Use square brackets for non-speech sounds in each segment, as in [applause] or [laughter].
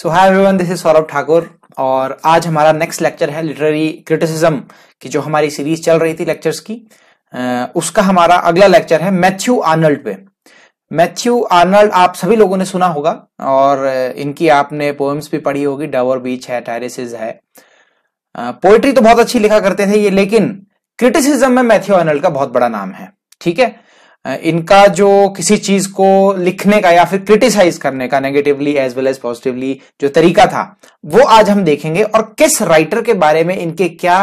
So hi everyone this is Saurabh Thakur और आज हमारा नेक्स्ट लेक्चर है लिटरेरी क्रिटिसिज्म की जो हमारी सीरीज चल रही थी लेक्चर्स की उसका हमारा अगला लेक्चर है मैथ्यू आर्नल्ड पे मैथ्यू आर्नल्ड आप सभी लोगों ने सुना होगा और इनकी आपने पोएम्स भी पढ़ी होगी डवर बीच है टायरेसिस है पोएट्री तो बहुत अच्छी लिखा करते थे ये लेकिन क्रिटिसिज्म में मैथ्यू आर्नल्ड का बहुत बड़ा नाम है ठीक है इनका जो किसी चीज को लिखने का या फिर क्रिटिसाइज करने का negatively as well as positively जो तरीका था वो आज हम देखेंगे और किस राइटर के बारे में इनके क्या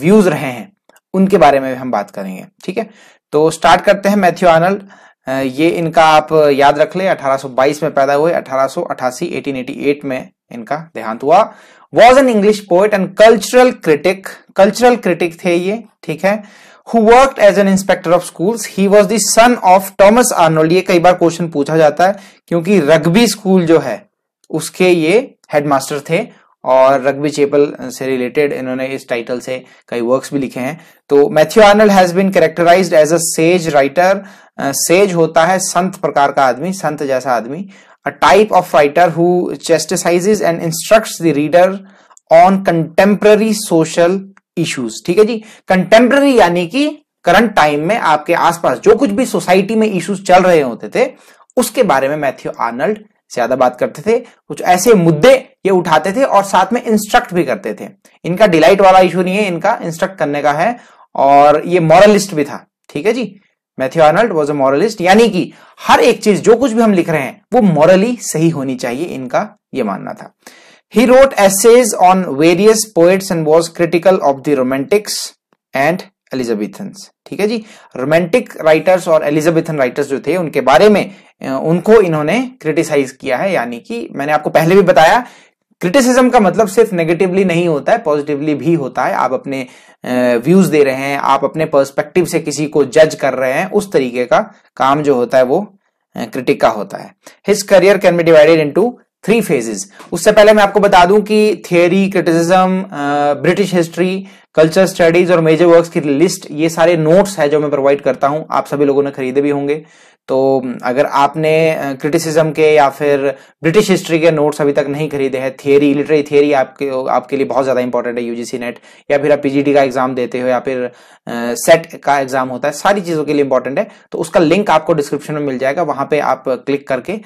व्यूज रहे हैं उनके बारे में हम बात करेंगे ठीक है तो स्टार्ट करते हैं मैथ्यू आर्नल्ड ये इनका आप याद रख ले 1822 में पैदा हुए 1888 1888 में इनका देहांत हुआ was an English poet and cultural critic cultural critic थे ये ठीक है who worked as an inspector of schools. He was the son of Thomas Arnold. ये कई बार क्वेश्चन पूछा जाता है क्योंकि रग्बी स्कूल जो है उसके ये हेडमास्टर थे और रग्बी चेपल से रिलेटेड इन्होंने इस टाइटल से कई वर्क्स भी लिखे हैं तो Matthew Arnold has been characterized as a sage writer sage होता है संत प्रकार का आदमी संत जैसा आदमी a type of writer who chastises and instructs the reader on contemporary social issues ठीक है जी कंटेम्प्ररी यानी कि करंट टाइम में आपके आसपास जो कुछ भी सोसाइटी में इश्यूज चल रहे होते थे उसके बारे में मैथ्यू आर्नल्ड ज्यादा बात करते थे कुछ ऐसे मुद्दे ये उठाते थे और साथ में इंस्ट्रक्ट भी करते थे इनका डिलाइट वाला इशू नहीं है इनका इंस्ट्रक्ट करने का है और ये मॉरलिस्ट भी था ठीक है जी Matthew Arnold was a moralist यानी कि हर एक चीज जो कुछ भी हम लिख रहे हैं वो मॉरली सही होनी चाहिए इनका ये मानना था He wrote essays on various poets and was critical of the Romantics and elizabethans ठीक है जी romantic राइटर्स और elizabethan राइटर्स जो थे उनके बारे में उनको इन्होंने क्रिटिसाइज किया है यानी कि मैंने आपको पहले भी बताया क्रिटिसिज्म का मतलब सिर्फ नेगेटिवली नहीं होता है पॉजिटिवली भी होता है आप अपने व्यूज दे रहे हैं आप अपने पर्सपेक्टिव से किसी को जज कर रहे हैं उस तरीके का काम जो होता है वो क्रिटिक का होता है his career can be divided into three phases उससे पहले मैं आपको बता दूं कि theory criticism British history culture studies और मेजर वर्क्स की लिस्ट ये सारे नोट्स है जो मैं प्रोवाइड करता हूं आप सभी लोगों ने खरीदे भी होंगे तो अगर आपने क्रिटिसिज्म के या फिर ब्रिटिश हिस्ट्री के नोट्स अभी तक नहीं खरीदे हैं थियरी लिटरेरी थियरी आपके आपके लिए बहुत ज़्यादा इंपॉर्टेंट है यूजीसी नेट या फिर आप पीजीटी का एग्जाम देते हो या फिर सेट का एग्जाम होता है सारी चीज़ों के लिए इंपॉर्टेंट है तो उसका लिंक आपको डिस्क्रिप्शन में मिल जाएगा वहां पर आप क्लिक करके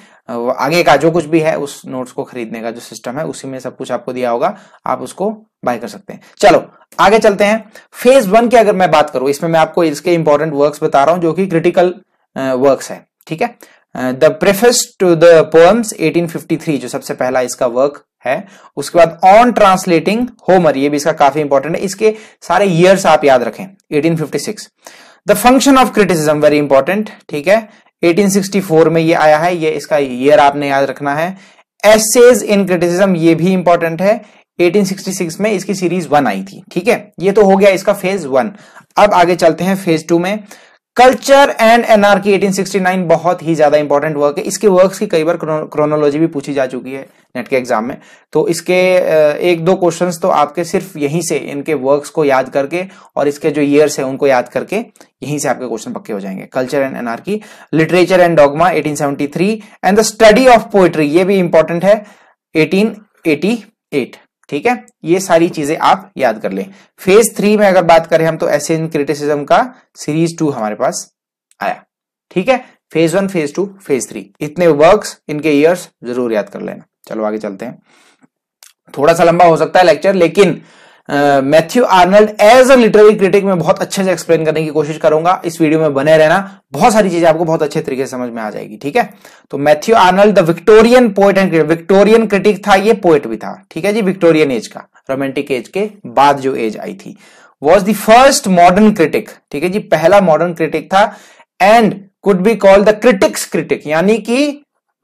आगे का जो कुछ भी है उस नोट्स को खरीदने का जो सिस्टम है उसी में सब कुछ आपको दिया होगा आप उसको बाय कर सकते हैं चलो आगे चलते हैं फेज वन की अगर मैं बात करूं इसमें मैं आपको इसके इंपॉर्टेंट वर्क्स बता रहा हूं जो कि क्रिटिकल वर्क्स है ठीक है the preface to the poems 1853 जो सबसे पहला इसका वर्क है उसके बाद ऑन ट्रांसलेटिंग होमर ये भी इसका काफी इंपॉर्टेंट है इसके सारे ईयर्स आप याद रखें 1856 the function of criticism very important ठीक है 1864 में ये आया है ये इसका ईयर आपने याद रखना है एसेज इन क्रिटिसिज्म ये भी इंपॉर्टेंट है 1866 में इसकी सीरीज वन आई थी ठीक है ये तो हो गया इसका फेज वन अब आगे चलते हैं फेज टू में कल्चर एंड एनआरकी 1869 बहुत ही ज्यादा इंपॉर्टेंट वर्क है इसके वर्क्स की कई बार क्रोनोलॉजी भी पूछी जा चुकी है नेट के एग्जाम में तो इसके एक दो क्वेश्चंस तो आपके सिर्फ यहीं से इनके वर्क्स को याद करके और इसके जो ईयर्स है उनको याद करके यहीं से आपके क्वेश्चन पक्के हो जाएंगे culture and anarchy literature and dogma three and the study of poetry ये भी इंपॉर्टेंट है एट ठीक है ये सारी चीजें आप याद कर लें फेज थ्री में अगर बात करें हम तो ऐसे इन क्रिटिसिज्म का सीरीज टू हमारे पास आया ठीक है phase one phase two phase three इतने वर्क्स इनके ईयर्स जरूर याद कर लेना चलो आगे चलते हैं थोड़ा सा लंबा हो सकता है लेक्चर लेकिन Matthew Arnold as a literary critic में बहुत अच्छे से एक्सप्लेन करने की कोशिश करूंगा इस वीडियो में बने रहना बहुत सारी चीजें आपको बहुत अच्छे तरीके से समझ में आ जाएगी ठीक है तो Matthew Arnold the Victorian poet and Victorian critic था ये पोएट भी था ठीक है जी विक्टोरियन एज का रोमांटिक एज के बाद जो एज आई थी was the first modern critic ठीक है जी पहला मॉडर्न क्रिटिक था and could be called the critic's critic यानी कि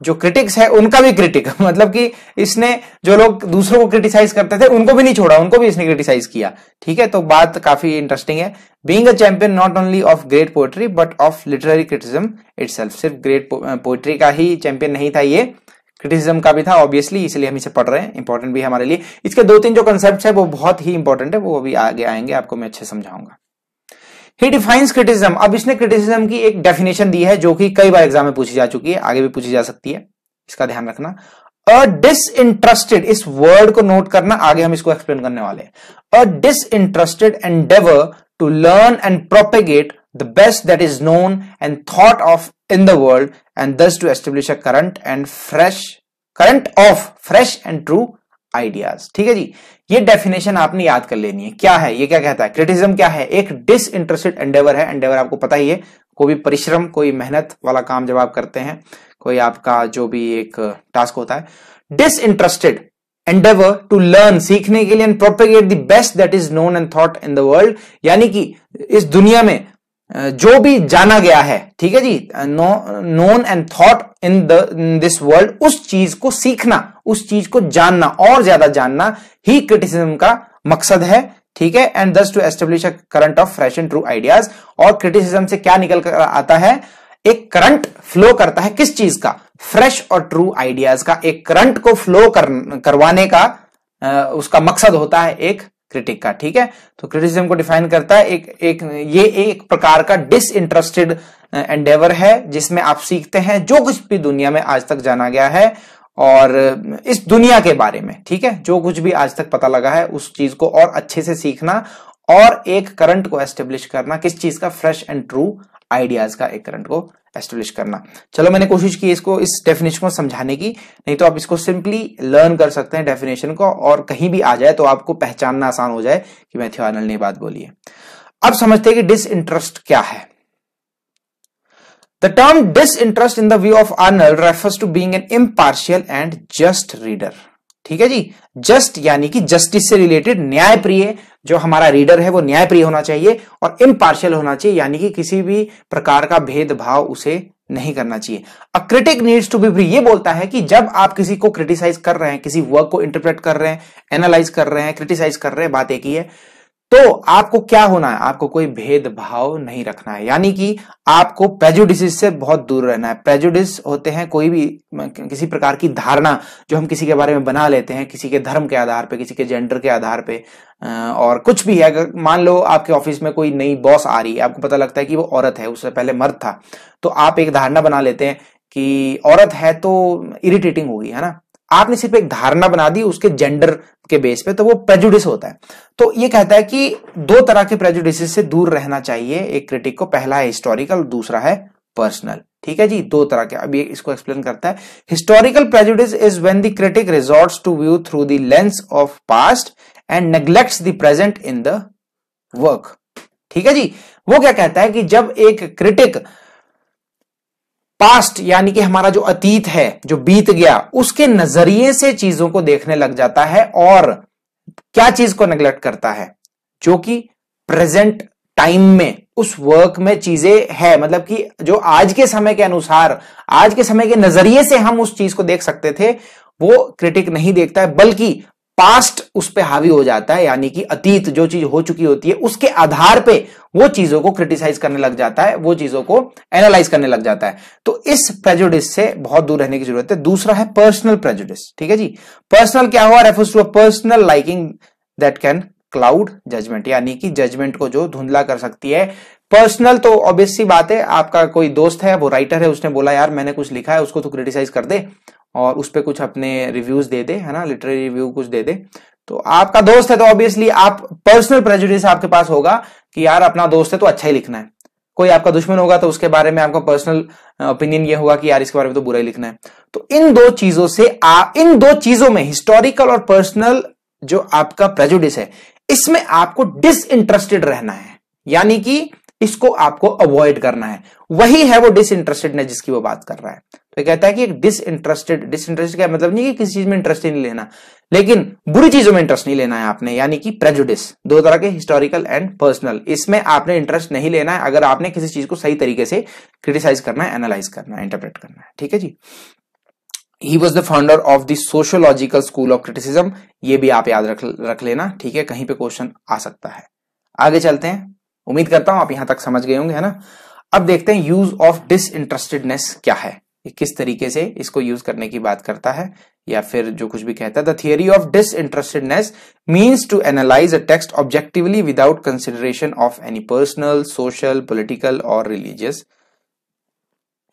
जो क्रिटिक्स है उनका भी क्रिटिक [laughs] मतलब कि इसने जो लोग दूसरों को क्रिटिसाइज करते थे उनको भी नहीं छोड़ा उनको भी इसने क्रिटिसाइज किया ठीक है तो बात काफी इंटरेस्टिंग है being a champion not only of great poetry but of literary criticism itself सिर्फ ग्रेट पोएट्री का ही चैंपियन नहीं था ये क्रिटिसिज्म का भी था ऑब्वियसली इसलिए हम इसे पढ़ रहे हैं इंपॉर्टेंट भी हमारे लिए इसके दो तीन जो कंसेप्ट है वो बहुत ही इंपॉर्टेंट है वो अभी आगे आएंगे आपको मैं अच्छे समझाऊंगा ही डिफाइंस क्रिटिसिज्म अब इसने क्रिटिसिज्म की एक डेफिनेशन दी है जो कि कई बार एग्जाम में पूछी जा चुकी है आगे भी पूछी जा सकती है इसका ध्यान रखना अ डिसइंटरेस्टेड इस वर्ड को नोट करना आगे हम इसको एक्सप्लेन करने वाले हैं a disinterested endeavour to learn and propagate the best that is known and thought of in the world and thus to establish a current and fresh current of fresh and true ideas ठीक है जी ये definition आपने याद कर लेनी है क्या है ये क्या कहता है क्रिटिसिज्म क्या है एक डिसइंटरेस्टेड एंडेवर है एंडेवर आपको पता ही है कोई भी परिश्रम कोई मेहनत वाला काम जब आप करते हैं कोई आपका जो भी एक टास्क होता है डिसइंटरेस्टेड एंडेवर टू लर्न सीखने के लिए and propagate the best that is known and thought in the world यानी कि इस दुनिया में जो भी जाना गया है ठीक है जी known and thought in the this world उस चीज को सीखना उस चीज को जानना और ज्यादा जानना ही क्रिटिसिज्म का मकसद है ठीक है and thus to establish a current of fresh and true ideas और क्रिटिसिज्म से क्या निकल कर आता है एक करंट फ्लो करता है किस चीज का फ्रेश और ट्रू आइडियाज का एक करंट को फ्लो कर, करवाने का आ, उसका मकसद होता है एक क्रिटिक का ठीक है तो क्रिटिसिज्म को डिफाइन करता है एक एक ये एक प्रकार का डिसइंटरेस्टेड एंडेवर है जिसमें आप सीखते हैं जो कुछ भी दुनिया में आज तक जाना गया है और इस दुनिया के बारे में ठीक है जो कुछ भी आज तक पता लगा है उस चीज को और अच्छे से सीखना और एक करंट को एस्टेब्लिश करना किस चीज का फ्रेश एंड ट्रू आइडियाज का एक करंट को एस्टेब्लिश करना चलो मैंने कोशिश की इसको इस डेफिनेशन को समझाने की नहीं तो आप इसको सिंपली लर्न कर सकते हैं डेफिनेशन को और कहीं भी आ जाए तो आपको पहचानना आसान हो जाए कि मैथ्यू आनल ने बात बोली है अब समझते हैं कि डिस इंटरेस्ट क्या है the term disinterest in the view of Arnold refers to being an impartial and just reader ठीक है जी जस्ट यानी कि जस्टिस से रिलेटेड न्यायप्रिय जो हमारा रीडर है वो न्यायप्रिय होना चाहिए और इम्पार्शियल होना चाहिए यानी कि किसी भी प्रकार का भेदभाव उसे नहीं करना चाहिए a critic needs to be free ये बोलता है कि जब आप किसी को क्रिटिसाइज कर रहे हैं किसी वर्क को इंटरप्रेट कर रहे हैं एनालाइज कर रहे हैं क्रिटिसाइज कर रहे हैं बात एक ही है तो आपको क्या होना है आपको कोई भेदभाव नहीं रखना है यानी कि आपको प्रेजुडिस से बहुत दूर रहना है प्रेजुडिस होते हैं कोई भी किसी प्रकार की धारणा जो हम किसी के बारे में बना लेते हैं किसी के धर्म के आधार पे किसी के जेंडर के आधार पे और कुछ भी है अगर मान लो आपके ऑफिस में कोई नई बॉस आ रही है आपको पता लगता है कि वो औरत है उससे पहले मर्द था तो आप एक धारणा बना लेते हैं कि औरत है तो इरिटेटिंग होगी है ना आपने सिर्फ एक धारणा बना दी उसके जेंडर के बेस पे तो वो प्रेजुडिस होता है तो ये कहता है कि दो तरह के प्रेजुडिस से दूर रहना चाहिए एक क्रिटिक को पहला है हिस्टोरिकल दूसरा है पर्सनल ठीक है जी दो तरह के अब ये इसको एक्सप्लेन करता है historical prejudice is when the critic resort to view through the lens of past and neglect the present in the work ठीक है जी वो क्या कहता है कि जब एक क्रिटिक पास्ट यानी कि हमारा जो अतीत है जो बीत गया उसके नजरिए से चीजों को देखने लग जाता है और क्या चीज को नेग्लेक्ट करता है जो कि प्रेजेंट टाइम में उस वर्क में चीजें है मतलब कि जो आज के समय के अनुसार आज के समय के नजरिए से हम उस चीज को देख सकते थे वो क्रिटिक नहीं देखता है बल्कि पास्ट उस पर हावी हो जाता है यानी कि अतीत जो चीज हो चुकी होती है उसके आधार पे वो चीजों को क्रिटिसाइज करने लग जाता है वो चीजों को एनालाइज करने लग जाता है तो इस प्रेजुडिस से बहुत दूर रहने की जरूरत है दूसरा है पर्सनल प्रेजुडिस ठीक है जी पर्सनल क्या हुआ refers to personal liking that can cloud judgement यानी कि जजमेंट को जो धुंधला कर सकती है पर्सनल तो ऑब्वियस सी बात है आपका कोई दोस्त है वो राइटर है उसने बोला यार मैंने कुछ लिखा है उसको तो क्रिटिसाइज कर दे और उस पर कुछ अपने रिव्यूज दे दे है ना लिटरेरी रिव्यू कुछ दे दे तो आपका दोस्त है तो ऑब्वियसली आप पर्सनल प्रेजुडिस आपके पास होगा कि यार अपना दोस्त है तो अच्छा ही लिखना है कोई आपका दुश्मन होगा तो उसके बारे में आपका पर्सनल ओपिनियन ये होगा कि यार इसके बारे में तो बुरा ही लिखना है तो इन दो चीजों से आ, इन दो चीजों में हिस्टोरिकल और पर्सनल जो आपका प्रेजुडिस है इसमें आपको डिसइंटरेस्टेड रहना है यानी कि इसको आपको अवॉइड करना है वही है वो डिसइंटरेस्टेडनेस जिसकी वो बात कर रहा है तो कहता है कि एक डिसइंटरेस्टेड डिस का मतलब नहीं कि किसी चीज में इंटरेस्ट नहीं लेना लेकिन बुरी चीजों में इंटरेस्ट नहीं लेना है आपने यानी कि प्रेजुडिस दो तरह के हिस्टोरिकल एंड पर्सनल इसमें आपने इंटरेस्ट नहीं लेना है अगर आपने किसी चीज को सही तरीके से क्रिटिसाइज करना है एनालाइज करना है इंटरप्रेट करना है ठीक है जी he was the founder of the sociological school of criticism ये भी आप याद रख रख लेना ठीक है कहीं पे क्वेश्चन आ सकता है आगे चलते हैं उम्मीद करता हूं आप यहां तक समझ गए होंगे है ना अब देखते हैं यूज ऑफ डिसइंटरेस्टेडनेस क्या है किस तरीके से इसको यूज करने की बात करता है या फिर जो कुछ भी कहता है the theory of disinterestedness means to analyse a text objectively without consideration of any personal social political और रिलीजियस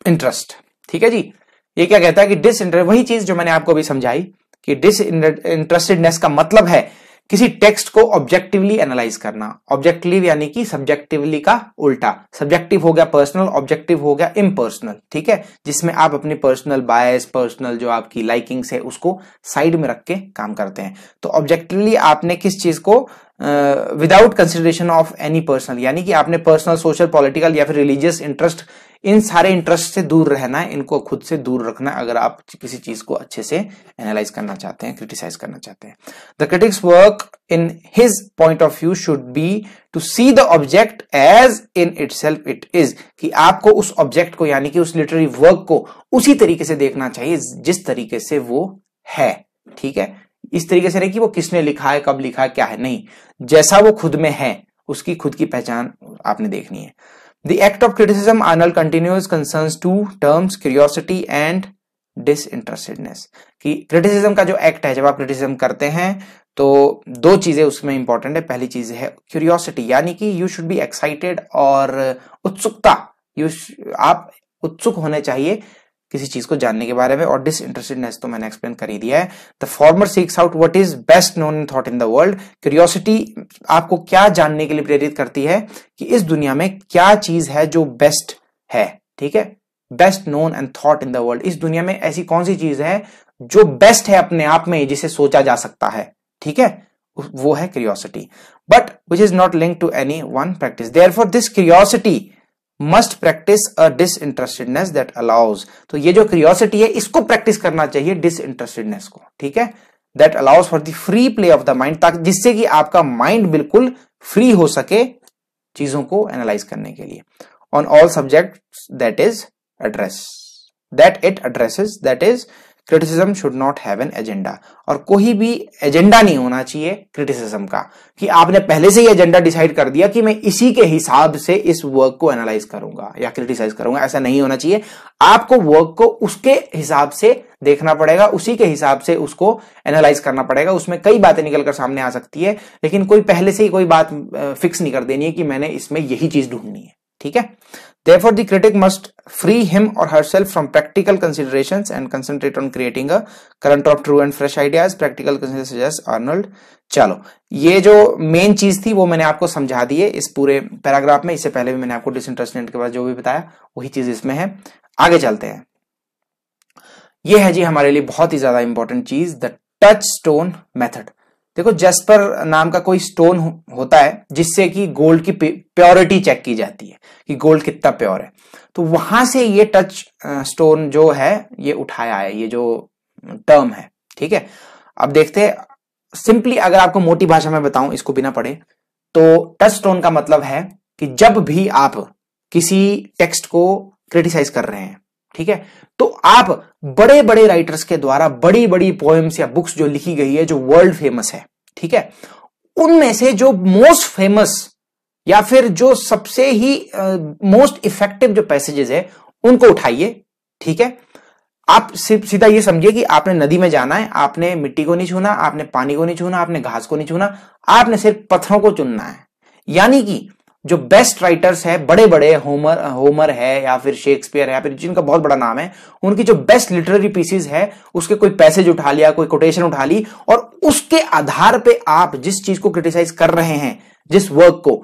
इंटरेस्ट ठीक है जी ये क्या कहता है कि डिस वही चीज जो मैंने आपको अभी समझाई कि डिस इंटरेस्टेडनेस का मतलब है किसी टेक्स्ट को ऑब्जेक्टिवली एनालाइज करना ऑब्जेक्टिव यानी कि सब्जेक्टिवली का उल्टा सब्जेक्टिव हो गया पर्सनल ऑब्जेक्टिव हो गया इम्पर्सनल ठीक है जिसमें आप अपनी पर्सनल बायस पर्सनल जो आपकी लाइकिंग्स है उसको साइड में रख के काम करते हैं तो ऑब्जेक्टिवली आपने किस चीज को without consideration of any personal यानी कि आपने पर्सनल सोशल पॉलिटिकल या फिर रिलीजियस इंटरेस्ट इन सारे इंटरेस्ट से दूर रहना है इनको खुद से दूर रखना अगर आप किसी चीज को अच्छे से एनालाइज करना चाहते हैं क्रिटिसाइज करना चाहते हैं the critic's work in his point of view should be to see the object as in itself it is कि आपको उस ऑब्जेक्ट को यानी कि उस लिटरेरी वर्क को उसी तरीके से देखना चाहिए जिस तरीके से वो है ठीक है इस तरीके से नहीं कि वो किसने लिखा है कब लिखा है क्या है नहीं जैसा वो खुद में है उसकी खुद की पहचान आपने देखनी है The act of criticism, Arnold continues, concerns two terms, curiosity and disinterestedness. कि क्रिटिसिज्म का जो एक्ट है जब आप क्रिटिसिज्म करते हैं तो दो चीजें उसमें इंपॉर्टेंट है पहली चीज है क्यूरियोसिटी यानी कि यू शुड बी एक्साइटेड और उत्सुकता यू आप उत्सुक होने चाहिए किसी चीज को जानने के बारे में और डिसइंटरेस्टेडनेस तो मैंने एक्सप्लेन कर ही दिया है the former seeks out what is best known thought in the world curiosity आपको क्या जानने के लिए प्रेरित करती है कि इस दुनिया में क्या चीज है जो बेस्ट है ठीक है best known and thought in the world इस दुनिया में ऐसी कौन सी चीज है जो बेस्ट है अपने आप में जिसे सोचा जा सकता है ठीक है वो है curiosity but which is not link to any one practice therefore this curiosity must practise a disinterestedness that allows तो ये जो क्रियोसिटी है इसको प्रैक्टिस करना चाहिए डिस इंटरेस्टेडनेस को ठीक है that allows for the free play of the mind ताकि जिससे कि आपका माइंड बिल्कुल फ्री हो सके चीजों को एनालाइज करने के लिए on all subject that is address that it addresses that is criticism should not have an agenda और कोई भी एजेंडा नहीं होना चाहिए क्रिटिसिज्म का कि आपने पहले से ही एजेंडा डिसाइड कर दिया कि मैं इसी के हिसाब से इस वर्क को एनालाइज करूंगा या क्रिटिसाइज करूंगा ऐसा नहीं होना चाहिए आपको वर्क को उसके हिसाब से देखना पड़ेगा उसी के हिसाब से उसको एनालाइज करना पड़ेगा उसमें कई बातें निकलकर सामने आ सकती है लेकिन कोई पहले से ही कोई बात फिक्स नहीं कर देनी है कि मैंने इसमें यही चीज ढूंढनी है ठीक है Therefore, the critic must free him or herself from practical considerations and concentrate on creating a current of true and fresh ideas, practical considerations suggests Arnold. chalo ye jo main cheez thi wo maine aapko samjha दी है इस पूरे paragraph में इससे पहले भी मैंने आपको डिसइंटरेस्टेंट के बाद जो भी बताया वही चीज इसमें है आगे चलते हैं ये है जी हमारे लिए बहुत ही ज्यादा इंपॉर्टेंट चीज द टच स्टोन देखो जस्पर नाम का कोई स्टोन हो, होता है जिससे कि गोल्ड की प्योरिटी चेक की जाती है कि गोल्ड कितना प्योर है तो वहां से ये टच स्टोन जो है ये उठाया है ये जो टर्म है ठीक है अब देखते हैं सिंपली अगर आपको मोटी भाषा में बताऊं इसको बिना पढ़े तो टच स्टोन का मतलब है कि जब भी आप किसी टेक्स्ट को क्रिटिसाइज कर रहे हैं ठीक है तो आप बड़े बड़े राइटर्स के द्वारा बड़ी बड़ी पोएम्स या बुक्स जो लिखी गई है जो वर्ल्ड फेमस है ठीक है उनमें से जो मोस्ट फेमस या फिर जो सबसे ही मोस्ट uh, इफेक्टिव जो पैसेजेस है उनको उठाइए ठीक है आप सीधा ये समझिए कि आपने नदी में जाना है आपने मिट्टी को नहीं छूना आपने पानी को नहीं छूना आपने घास को नहीं छूना आपने सिर्फ पत्थरों को चुनना है यानी कि जो बेस्ट राइटर्स है बड़े बड़े होमर होमर है या फिर शेक्सपियर है या फिर जिनका बहुत बड़ा नाम है उनकी जो बेस्ट लिटरेरी पीसीज है उसके कोई पैसेज उठा लिया कोई कोटेशन उठा ली और उसके आधार पे आप जिस चीज को क्रिटिसाइज कर रहे हैं जिस वर्क को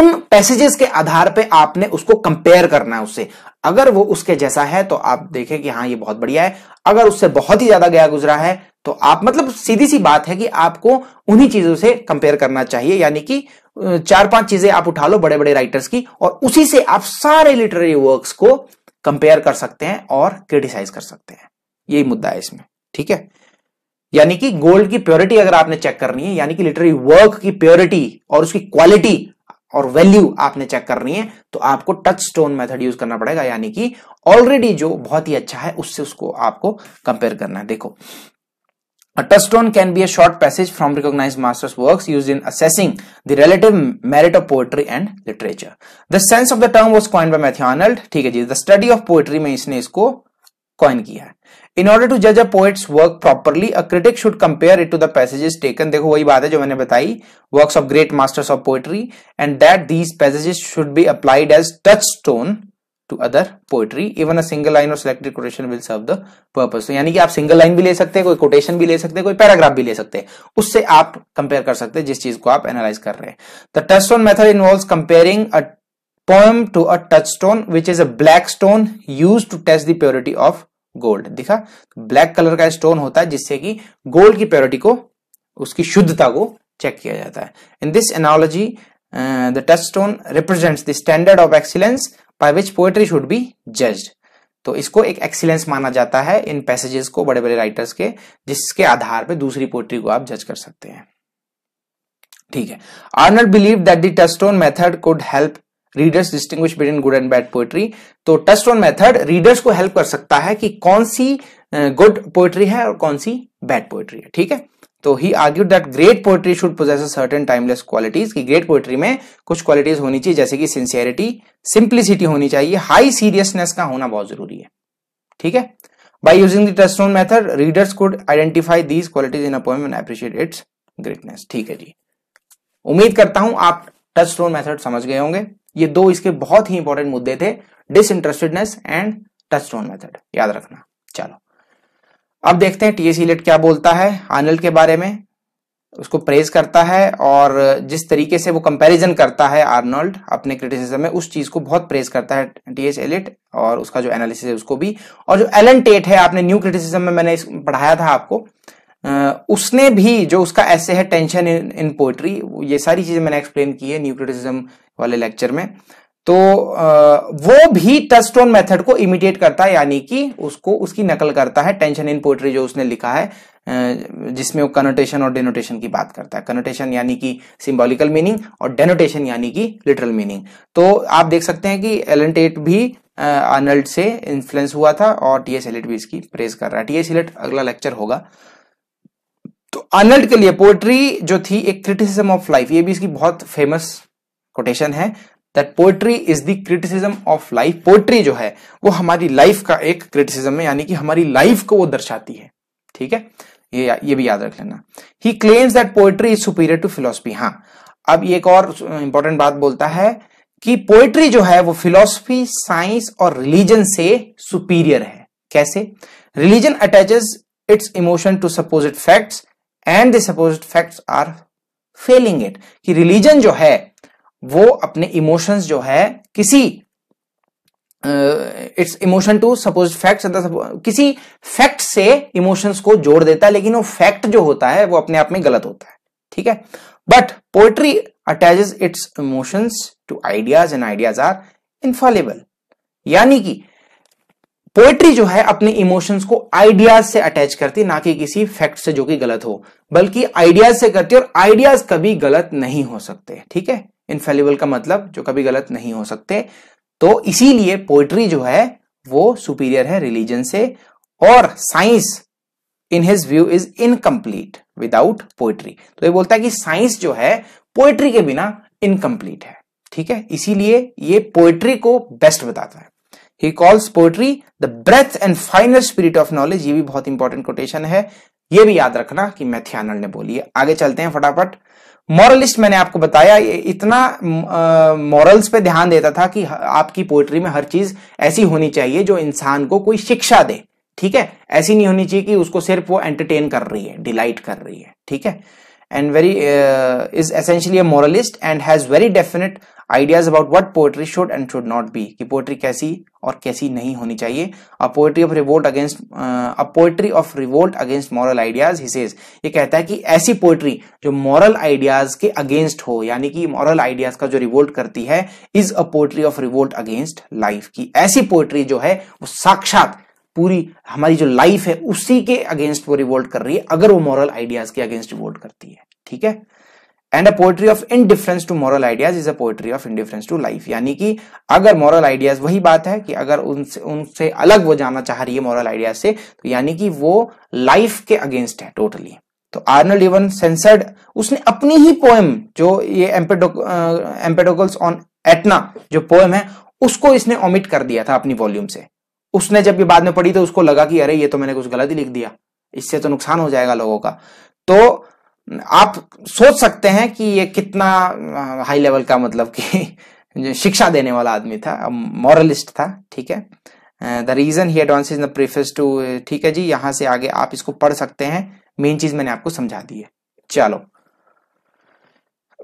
उन पैसेजेस के आधार पे आपने उसको कंपेयर करना है उससे अगर वो उसके जैसा है तो आप देखें कि हाँ ये बहुत बढ़िया है अगर उससे बहुत ही ज्यादा गया गुजरा है तो आप मतलब सीधी सी बात है कि आपको उन्हीं चीजों से कंपेयर करना चाहिए यानी कि चार पांच चीजें आप उठा लो बड़े बड़े राइटर्स की और उसी से आप सारे लिटरेरी वर्क्स को कंपेयर कर सकते हैं और क्रिटिसाइज कर सकते हैं यही मुद्दा है इसमें ठीक है यानी कि गोल्ड की प्योरिटी अगर आपने चेक करनी है यानी कि लिटरेरी वर्क की प्योरिटी और उसकी क्वालिटी और वैल्यू आपने चेक करनी है तो आपको टच स्टोन मेथड यूज करना पड़ेगा यानी कि ऑलरेडी जो बहुत ही अच्छा है उससे उसको आपको कंपेयर करना है देखो A touchstone can be a short passage from recognized master's works used in assessing the relative merit of poetry and literature. The sense of the term was coined by Matthew Arnold. ठीक है जी The study of poetry में इसने इसको coin किया है. In order to judge a poet's work properly, a critic should compare it to the passages taken. देखो वही बात है जो मैंने बताई works of great masters of poetry and that these passages should be applied as touchstone to other poetry even a single line और selected quotation will serve the purpose तो यानी कि आप सिंगल लाइन भी ले सकते हैं कोई कोटेशन भी ले सकते हैं कोई पैराग्राफ भी ले सकते हैं उससे आप कंपेयर कर सकते हैं जिस चीज को आप एनालाइज कर रहे हैं the touchstone method involve comparing a poem to a touchstone which is a black stone use to test the purity of gold दिखा ब्लैक कलर का स्टोन होता है जिससे कि गोल्ड की प्योरिटी को उसकी शुद्धता को चेक किया जाता है in this analogy the touchstone represents the standard of excellence by which poetry should be judged तो इसको एक एक्सीलेंस माना जाता है इन पैसेजेस को बड़े बड़े राइटर्स के जिसके आधार पर दूसरी पोएट्री को आप जज कर सकते हैं ठीक है Arnold believe that the touchstone method could help readers distinguish between good and bad poetry तो टस्टोन मेथड रीडर्स को हेल्प कर सकता है कि कौन सी गुड पोएट्री है और कौन सी बैड पोएट्री है ठीक है तो he argued that great poetry should possess certain timeless qualities की ग्रेट पोएट्री में कुछ क्वालिटीज होनी चाहिए जैसे कि सिंसियरिटी सिंप्लिसिटी होनी चाहिए हाई सीरियसनेस का होना बहुत जरूरी है ठीक है by using touchstone method readers could identify these qualities in a poem and appreciate its greatness ठीक है जी उम्मीद करता हूं आप टच स्टोन मैथड समझ गए होंगे ये दो इसके बहुत ही इंपॉर्टेंट मुद्दे थे disinterestedness and touchstone method याद रखना चलो अब देखते हैं टीएस इलेट क्या बोलता है आनल के बारे में उसको प्रेज करता है और जिस तरीके से वो कंपैरिजन करता है आर्नोल्ड अपने क्रिटिसिज्म में उस चीज को बहुत प्रेज करता है टी एलिट और उसका जो एनालिसिस है उसको भी और जो एलन टेट है आपने न्यू क्रिटिसिज्म में मैंने पढ़ाया था आपको उसने भी जो उसका ऐसे है टेंशन इन, इन ये सारी चीजें मैंने एक्सप्लेन की है न्यू क्रिटिसिज्म वाले लेक्चर में तो वो भी टचस्टोन मेथड को इमिटेट करता है यानी कि उसको उसकी नकल करता है टेंशन इन पोएट्री जो उसने लिखा है जिसमें वो कनोटेशन और डेनोटेशन की बात करता है कनोटेशन यानी कि सिंबॉलिकल मीनिंग और डेनोटेशन यानी कि लिटरल मीनिंग तो आप देख सकते हैं कि एलेंटेट भी अर्नल्ड से इन्फ्लुएंस हुआ था और टी एस भी इसकी प्रेस कर रहा है टी एस अगला लेक्चर होगा तो अनल्ड के लिए पोएट्री जो थी एक क्रिटिसिज्म ऑफ लाइफ ये भी इसकी बहुत फेमस कोटेशन है that poetry is the criticism of life poetry जो है वो हमारी लाइफ का एक क्रिटिसिज्म है यानी कि हमारी लाइफ को वो दर्शाती है ठीक है ये ये भी याद रख लेना he claims that poetry is superior to philosophy हाँ अब एक और इंपॉर्टेंट बात बोलता है कि पोएट्री जो है वो फिलोसफी साइंस और रिलीजन से सुपीरियर है कैसे religion attaches its emotion to supposed facts and the supposed facts are failing it कि रिलीजन जो है वो अपने इमोशंस जो है किसी its emotion to suppose fact किसी फैक्ट से इमोशंस को जोड़ देता है लेकिन वो फैक्ट जो होता है वो अपने आप में गलत होता है ठीक है but poetry attaches its emotions to ideas and ideas are infallible यानी कि पोएट्री जो है अपने इमोशंस को आइडियाज से अटैच करती ना कि किसी फैक्ट से जो कि गलत हो बल्कि आइडियाज से करती और आइडियाज कभी गलत नहीं हो सकते ठीक है इनफेलिबल का मतलब जो कभी गलत नहीं हो सकते तो इसीलिए पोएट्री जो है वो सुपीरियर है रिलीजन से और science in his view is incomplete without poetry तो ये बोलता है कि साइंस जो है पोएट्री के बिना इनकम्प्लीट है ठीक है इसीलिए ये पोएट्री को बेस्ट बताता है he calls poetry the breath and final spirit of knowledge ये भी बहुत इंपॉर्टेंट कोटेशन है ये भी याद रखना कि मैथ्यानल ने बोली है आगे चलते हैं फटाफट मॉरलिस्ट मैंने आपको बताया ये इतना मॉरल्स पे ध्यान देता था कि आपकी पोएट्री में हर चीज ऐसी होनी चाहिए जो इंसान को कोई शिक्षा दे ठीक है ऐसी नहीं होनी चाहिए कि उसको सिर्फ वो एंटरटेन कर रही है डिलाइट कर रही है ठीक है and very is essentially a moralist and has very definite ideas about what poetry should and should not be कि पोएट्री कैसी और कैसी नहीं होनी चाहिए a poetry of revolt against a poetry of revolt against moral ideas he says ये कहता है कि ऐसी पोएट्री जो मॉरल आइडियाज के अगेंस्ट हो यानी कि मॉरल आइडियाज का जो रिवोल्ट करती है is a poetry of revolt against life की ऐसी पोएट्री जो है वो साक्षात पूरी हमारी जो लाइफ है उसी के अगेंस्ट वो रिवोल्ट कर रही है अगर वो मॉरल आइडियाज के अगेंस्ट रिवोल्ट करती है ठीक है and a poetry of indifference to moral ideas is a poetry of indifference to life यानी कि अगर मॉरल आइडियाज वही बात है कि अगर उनसे उनसे अलग वो जाना चाह रही है मॉरल आइडियाज से तो यानी कि वो लाइफ के अगेंस्ट है टोटली तो आर्नल्ड इवन सेंसर्ड उसने अपनी ही पोएम जो ये एम्पेडोकल्स ऑन एटना जो पोएम है उसको इसने ओमिट कर दिया था अपनी वॉल्यूम से उसने जब ये बाद में पढ़ी तो उसको लगा कि अरे ये तो मैंने कुछ गलत ही लिख दिया इससे तो नुकसान हो जाएगा लोगों का तो आप सोच सकते हैं कि ये कितना हाई लेवल का मतलब कि शिक्षा देने वाला आदमी था मॉरलिस्ट था ठीक है the reason he advance is the preface to ठीक है जी यहां से आगे आप इसको पढ़ सकते हैं मेन चीज मैंने आपको समझा दी है चलो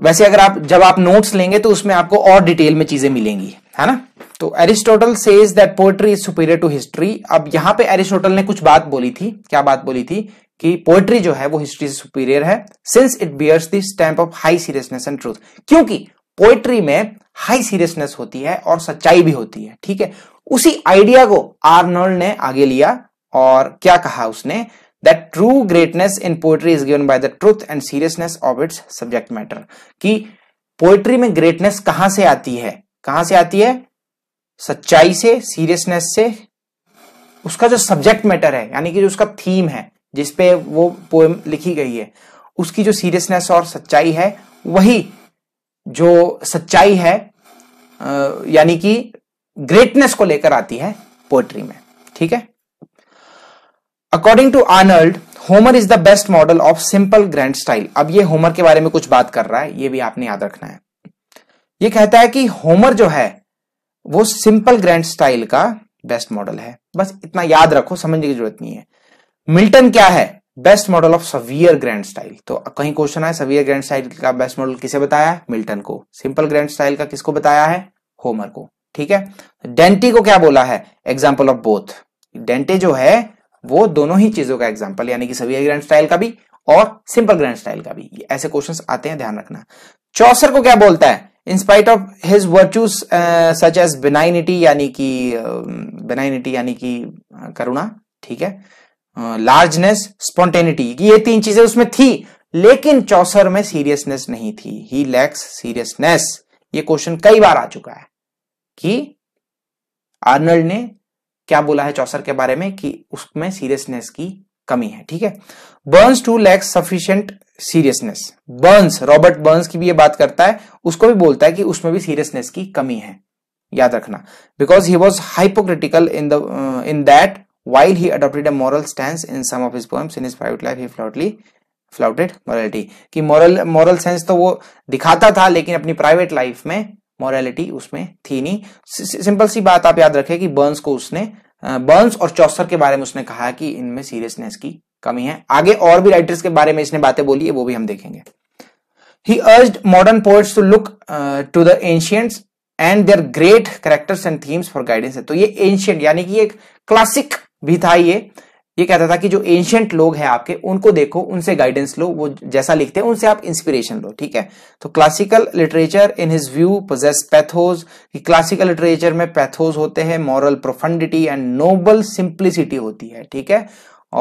वैसे अगर आप जब आप नोट्स लेंगे तो उसमें आपको और डिटेल में चीजें मिलेंगी है ना तो Aristotle says that poetry is superior to history अब यहां पे एरिस्टोटल ने कुछ बात बोली थी क्या बात बोली थी कि पोएट्री जो है वो हिस्ट्री से सुपीरियर है since it bears the stamp of high seriousness and truth क्योंकि पोएट्री में हाई सीरियसनेस होती है और सच्चाई भी होती है ठीक है उसी आइडिया को आर्नोल्ड ने आगे लिया और क्या कहा उसने that true greatness in poetry is given by the truth and seriousness of its subject matter कि पोएट्री में ग्रेटनेस कहां से आती है कहां से आती है सच्चाई से सीरियसनेस से उसका जो सब्जेक्ट मैटर है यानी कि जो उसका थीम है जिसपे वो पोएम लिखी गई है उसकी जो सीरियसनेस और सच्चाई है वही जो सच्चाई है यानी कि ग्रेटनेस को लेकर आती है पोएट्री में ठीक है according to Arnold Homer is the best model of simple grand style अब ये होमर के बारे में कुछ बात कर रहा है ये भी आपने याद रखना है ये कहता है कि होमर जो है वो सिंपल ग्रैंड स्टाइल का बेस्ट मॉडल है बस इतना याद रखो समझने की जरूरत नहीं है मिल्टन क्या है best model of severe grand style तो कहीं क्वेश्चन है सवियर ग्रैंड स्टाइल का बेस्ट मॉडल किसे बताया मिल्टन को सिंपल ग्रैंड स्टाइल का किसको बताया है होमर को ठीक है डेंटी को क्या बोला है एग्जाम्पल ऑफ बोथ डेंटे जो है वो दोनों ही चीजों का एग्जाम्पल यानी कि सवियर ग्रैंड स्टाइल का भी और सिंपल ग्रैंड स्टाइल का भी ऐसे क्वेश्चन आते हैं ध्यान रखना चौसर को क्या बोलता है in spite of his virtues such as benignity यानी कि बेनाइनिटी uh, यानी कि uh, करुणा ठीक है uh, लार्जनेस स्पॉन्टेनिटी ये तीन चीजें उसमें थी लेकिन चौसर में सीरियसनेस नहीं थी ही लैक्स सीरियसनेस ये क्वेश्चन कई बार आ चुका है कि आर्नल्ड ने क्या बोला है चौसर के बारे में कि उसमें सीरियसनेस की कमी है ठीक है Burns too lacks sufficient seriousness Burns Robert Burns की भी ये बात करता है उसको भी बोलता है कि उसमें भी सीरियसनेस की कमी है याद रखना because he was hypocritical in the in that While he adopted a moral stance in some of his poems, in his private life he flatly flouted morality. ki moral moral sense to wo dikhata tha lekin apni private life mein morality usme thi nahi simple si baat aap yaad rakhe ki burns ko usne Burns और Chaucer के बारे में उसने कहा कि इनमें seriousness की कमी है आगे और भी राइटर्स के बारे में इसने बातें बोली है वो भी हम देखेंगे he urges modern poets to look to the ancients and their great characters and themes for guidance तो ये एंशियंट यानी कि एक क्लासिक भी था ये ये कहता था कि जो एंशियंट लोग हैं आपके उनको देखो उनसे गाइडेंस लो वो जैसा लिखते हैं उनसे आप इंस्पिरेशन लो ठीक है तो classical literature in his view possesses pathos कि क्लासिकल लिटरेचर में पैथोज होते हैं moral profundity and noble simplicity होती है ठीक है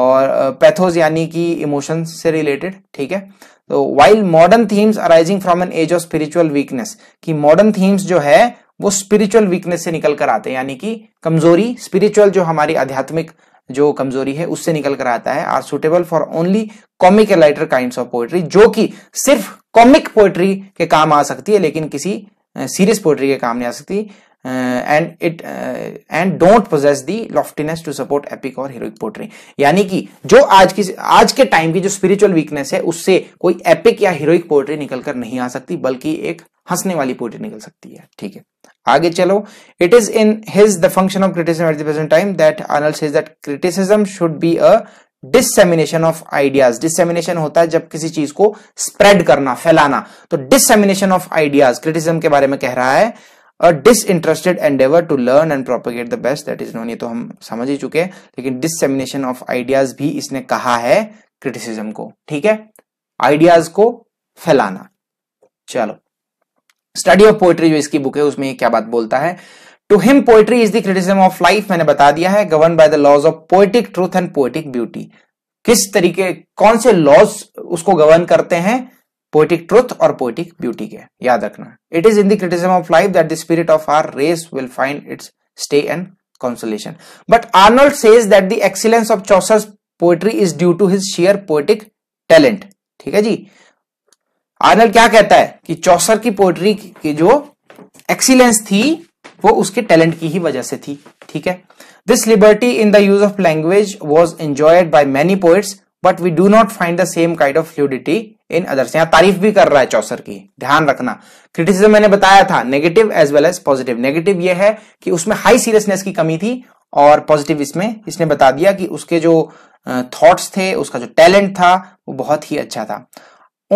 और पैथोज यानी कि इमोशन से रिलेटेड ठीक है तो while modern themes arising from an age of spiritual weakness कि मॉडर्न थीम्स जो है वो स्पिरिचुअल वीकनेस से निकल कर आते हैं यानी कि कमजोरी स्पिरिचुअल जो हमारी आध्यात्मिक जो कमजोरी है उससे निकल कर आता है are suitable for only comic and lighter kind of poetry जो कि सिर्फ कॉमिक पोएट्री के काम आ सकती है लेकिन किसी सीरियस पोएट्री के काम नहीं आ सकती and it and don't possess the loftiness to support epic और हीरोइक पोएट्री यानी कि जो आज की आज के टाइम की जो स्पिरिचुअल वीकनेस है उससे कोई एपिक या हीरोइक पोएट्री निकलकर नहीं आ सकती बल्कि एक हंसने वाली पोएट्री निकल सकती है ठीक है आगे चलो it is in his the function of criticism at the present time that Arnold says that criticism should be a dissemination of ideas dissemination होता है जब किसी चीज को स्प्रेड करना फैलाना तो डिसमिनेशन ऑफ आइडियाज क्रिटिसिज्म के बारे में कह रहा है disinterested endeavour to learn and propagate the best that is known ये तो हम समझ ही चुके हैं लेकिन डिसमिनेशन ऑफ आइडियाज भी इसने कहा है क्रिटिसिज्म को ठीक है आइडियाज को फैलाना चलो स्टडी ऑफ पोएट्री जो इसकी बुक है उसमें क्या बात बोलता है to him poetry is the criticism of life मैंने बता दिया है govern by the laws of poetic truth and poetic beauty किस तरीके कौन से लॉज उसको गवर्न करते हैं पोएटिक ट्रूथ और पोएटिक ब्यूटी के याद रखना it is in the criticism of life that the spirit of our race will find its stay and consolation but Arnold says that the excellence of Chaucer's poetry is due to his sheer poetic talent ठीक है जी आर्नल क्या कहता है कि चौसर की poetry की जो excellence थी वो उसके टैलेंट की ही वजह से थी ठीक है this liberty in the use of language was enjoyed by many poets but we do not find the same kind of fluidity in others यहां तारीफ भी कर रहा है चौसर की ध्यान रखना क्रिटिसिज्म मैंने बताया था negative as well as positive negative यह है कि उसमें हाई सीरियसनेस की कमी थी और पॉजिटिव इसमें इसने बता दिया कि उसके जो थॉट्स थे उसका जो टैलेंट था वो बहुत ही अच्छा था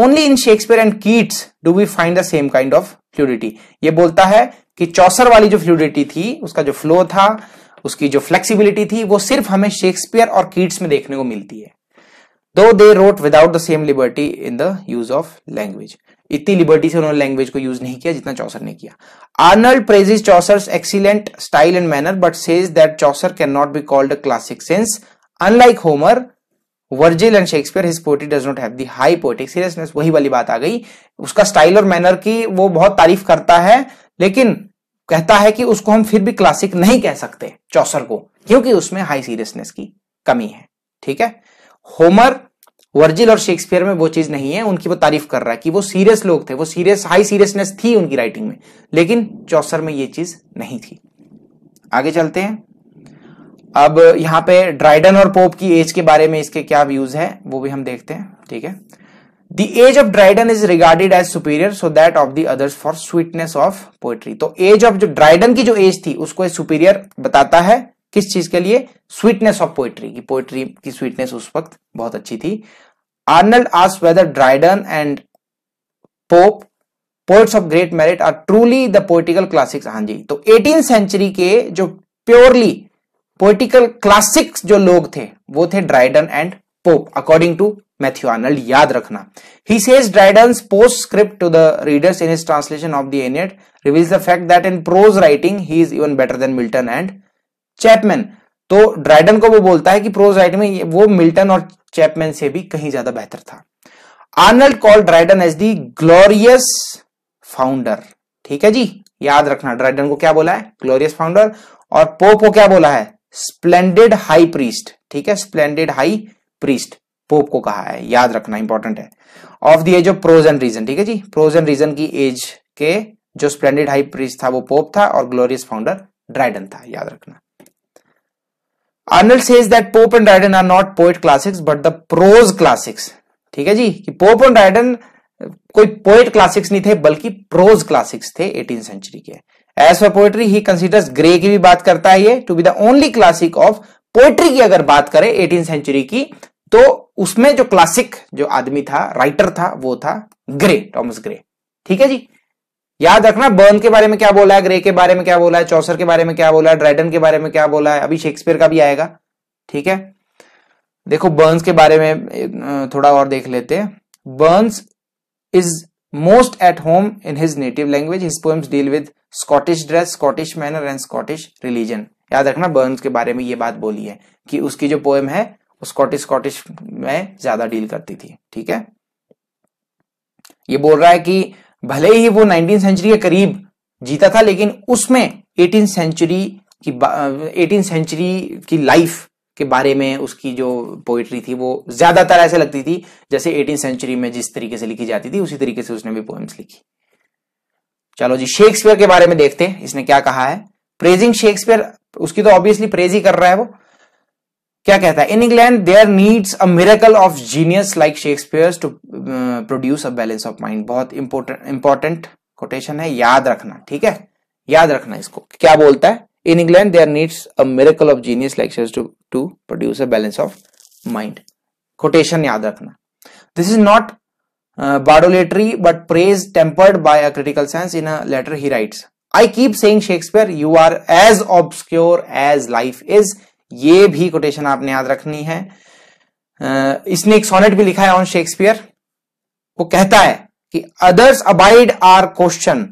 only in Shakespeare and Keats do we find the same kind of fluidity ये बोलता है कि चौसर वाली जो फ्लूडिटी थी उसका जो फ्लो था उसकी जो फ्लेक्सिबिलिटी थी वो सिर्फ हमें शेक्सपियर और कीट्स में देखने को मिलती है though they wrote without the same liberty in the use of language इतनी लिबर्टी से उन्होंने लैंग्वेज को यूज नहीं किया जितना चौसर ने किया Arnold praises Chaucer excellent style and manner but says that Chaucer can not be called classic since unlike Homer Virgil and Shakespeare his poetry does not have the high poetic seriousness वही वाली बात आ गई उसका style और manner की वो बहुत तारीफ करता है लेकिन कहता है कि उसको हम फिर भी क्लासिक नहीं कह सकते चौसर को क्योंकि उसमें हाई सीरियसनेस की कमी है ठीक है होमर वर्जिल और शेक्सपियर में वो चीज नहीं है उनकी वो तारीफ कर रहा है कि वो सीरियस लोग थे वो सीरियस हाई सीरियसनेस थी उनकी राइटिंग में लेकिन चौसर में ये चीज नहीं थी आगे चलते हैं अब यहाँ पे ड्राइडन और पोप की एज के बारे में इसके क्या व्यूज है वो भी हम देखते हैं ठीक है the age of Dryden is regarded as superior so that of the others for sweetness of poetry तो एज ऑफ जो ड्राइडन की जो एज थी उसको सुपीरियर बताता है किस चीज के लिए स्वीटनेस ऑफ पोएट्री की पोएट्री की स्वीटनेस उस वक्त बहुत अच्छी थी आर्नल्ड आस whether Dryden and Pope poets of great merit are truly the poetical classics हाँ जी तो एटीन सेंचुरी के जो प्योरली पोलिटिकल क्लासिक्स जो लोग थे वो थे Dryden and Pope according to Matthew Arnold याद रखना he says Dryden postscript to the readers in his translation of the Aeneid reveals the fact that in prose writing he is even better than Milton and Chapman तो Dryden को वो बोलता है कि pros writing में वो Milton और Chapman से भी कहीं ज्यादा बेहतर था Arnold call Dryden as the glorious founder ठीक है जी याद रखना ड्राइडन को क्या बोला है ग्लोरियस फाउंडर और पोप को क्या बोला है स्प्लेंडेड हाई प्रीस्ट ठीक है स्प्लेंडेड हाई प्रीस्ट पोप को कहा है याद रखना इंपॉर्टेंट है of the age of prose and reason ठीक है जी प्रोज एंड रीजन की एज के जो स्प्लेंडेड हाई प्रीस्ट था वो पोप था और ग्लोरियस फाउंडर ड्राइडन था याद रखना Arnold says that Pope and Dryden are not poet classics but the prose classics. ठीक है जी कि पोप एंड Dryden कोई पोएट क्लासिक्स नहीं थे बल्कि प्रोज क्लासिक्स थे एटीन सेंचुरी के age for poetry he considers Gray की भी बात करता है ये to be the only classic of poetry की अगर बात करें एटीन सेंचुरी की तो उसमें जो क्लासिक जो आदमी था राइटर था वो था ग्रे टॉमस ग्रे ठीक है जी याद रखना बर्न के बारे में क्या बोला है ग्रे के बारे में क्या बोला है चौसर के बारे में क्या बोला है ड्राइडन के बारे में क्या बोला है अभी शेक्सपियर का भी आएगा ठीक है देखो बर्न्स के बारे में थोड़ा और देख लेते हैं Burns is most at home in his native language his poems deal with Scottish dress Scottish manner and Scottish religion याद रखना बर्न्स के बारे में ये बात बोली है कि उसकी जो पोएम है वो स्कॉटिश स्कॉटिश में ज्यादा डील करती थी ठीक है ये बोल रहा है कि भले ही वो नाइनटीन सेंचुरी के करीब जीता था लेकिन उसमें एटीन सेंचुरी की एटीन सेंचुरी की लाइफ के बारे में उसकी जो पोइट्री थी वो ज्यादातर ऐसे लगती थी जैसे एटीन सेंचुरी में जिस तरीके से लिखी जाती थी उसी तरीके से उसने भी पोएम्स लिखी चलो जी शेक्सपियर के बारे में देखते हैं इसने क्या कहा है प्रेजिंग शेक्सपियर उसकी तो ऑब्वियसली प्रेज ही कर रहा है वो क्या कहता है in England there needs a miracle of genius like Shakespeare to produce a balance of mind बहुत इंपोर्टेंट इंपॉर्टेंट कोटेशन है याद रखना ठीक है याद रखना इसको क्या बोलता है in England there needs a miracle of genius like to to produce a balance of mind quotation याद रखना this is not uh, bardolatry but praise tempered by a critical sense in a letter he writes i keep saying shakespeare you are as obscure as life is ये भी quotation आपने याद रखनी है uh, इसने एक सोनेट भी लिखा है ऑन शेक्सपियर वो कहता है कि others abide our question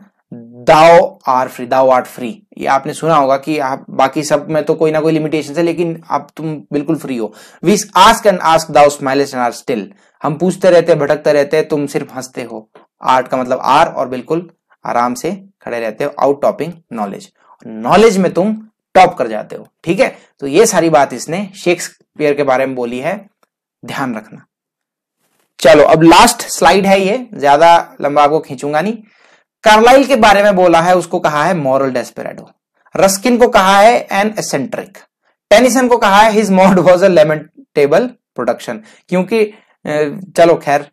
thou art free thou art free ये आपने सुना होगा कि आप बाकी सब में तो कोई ना कोई लिमिटेशन है लेकिन आप तुम बिल्कुल फ्री हो वी आस्क एंड आस्क दाओ स्माइलेस एंड आर स्टिल हम पूछते रहते हैं भटकते रहते हैं तुम सिर्फ हंसते हो आर्ट का मतलब आर और बिल्कुल आराम से खड़े रहते हो आउट टॉपिंग नॉलेज नॉलेज में तुम टॉप कर जाते हो ठीक है तो ये सारी बात इसने शेक्सपियर के बारे में बोली है ध्यान रखना चलो अब लास्ट स्लाइड है ये ज्यादा लंबा आपको खींचूंगा नहीं कार्लाइल के बारे में बोला है उसको कहा है मॉरल डेस्पेरेडो रस्किन को कहा है एन एसेंट्रिक टेनिसन को कहा है his Maud was a lamentable production क्योंकि चलो खैर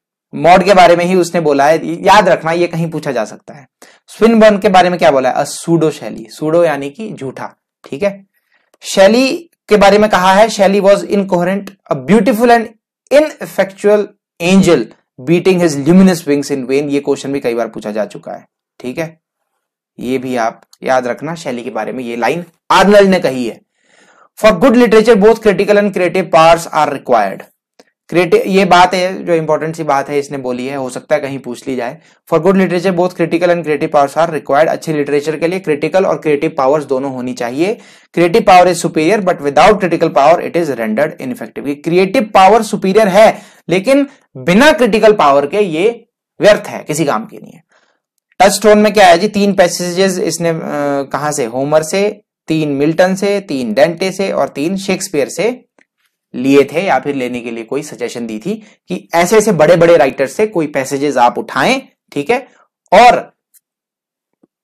मॉड के बारे में ही उसने बोला है याद रखना ये कहीं पूछा जा सकता है स्विनबर्न के बारे में क्या बोला है सूडो शैली सूडो यानी कि झूठा ठीक है शैली के बारे में कहा है Shelley was incoherent a beautiful and ineffectual angel beating his luminous wings in vain ये क्वेश्चन भी कई बार पूछा जा चुका है ठीक है ये भी आप याद रखना शैली के बारे में ये लाइन आर्नल ने कही है for good literature both critical and creative part are required creative ये बात है जो इंपॉर्टेंट सी बात है इसने बोली है हो सकता है कहीं पूछ ली जाए for good literature both critical and creative powers are required अच्छे लिटरेचर के लिए क्रिटिकल और क्रिएटिव पावर्स दोनों होनी चाहिए creative power is superior but without critical power it is rendered ineffective creative power superior है लेकिन बिना क्रिटिकल पावर के ये व्यर्थ है किसी काम के लिए टच स्टोन में क्या है जी तीन पैसेजेस इसने कहा से होमर से तीन मिल्टन से तीन डेंटे से और तीन शेक्सपियर से लिए थे या फिर लेने के लिए कोई सजेशन दी थी कि ऐसे ऐसे बड़े बड़े राइटर से कोई पैसेजेस आप उठाएं ठीक है और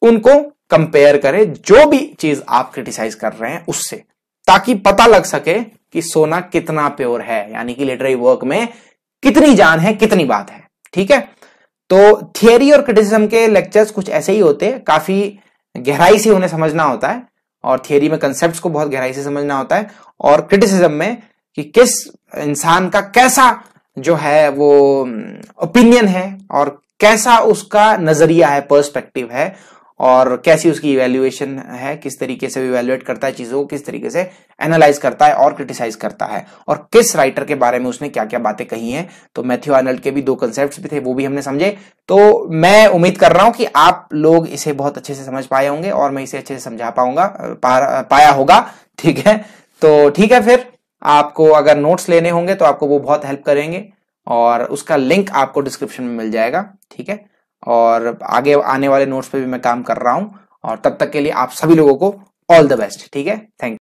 उनको कंपेयर करें जो भी चीज आप क्रिटिसाइज कर रहे हैं उससे ताकि पता लग सके कि सोना कितना प्योर है यानी कि लिटरेरी वर्क में कितनी जान है कितनी बात है ठीक है तो थियोरी और क्रिटिसिज्म के लेक्चर्स कुछ ऐसे ही होते हैं काफी गहराई से उन्हें समझना होता है और थियोरी में कंसेप्ट को बहुत गहराई से समझना होता है और क्रिटिसिज्म में कि किस इंसान का कैसा जो है वो ओपिनियन हम्म, है और कैसा उसका नजरिया है पर्सपेक्टिव है और कैसी उसकी इवेल्युएशन है किस तरीके से इवेल्युएट करता है चीजों को किस तरीके से एनालाइज करता है और क्रिटिसाइज करता है और किस राइटर के बारे में उसने क्या क्या बातें कही हैं तो मैथ्यू आर्नल्ड के भी दो कंसेप्ट भी थे वो भी हमने समझे तो मैं उम्मीद कर रहा हूं कि आप लोग इसे बहुत अच्छे से समझ पाए होंगे और मैं इसे अच्छे से समझा पाऊंगा पा, पाया होगा ठीक है तो ठीक है फिर आपको अगर नोट्स लेने होंगे तो आपको वो बहुत हेल्प करेंगे और उसका लिंक आपको डिस्क्रिप्शन में मिल जाएगा ठीक है और आगे आने वाले नोट्स पे भी मैं काम कर रहा हूँ और तब तक के लिए आप सभी लोगों को ऑल द बेस्ट ठीक है थैंक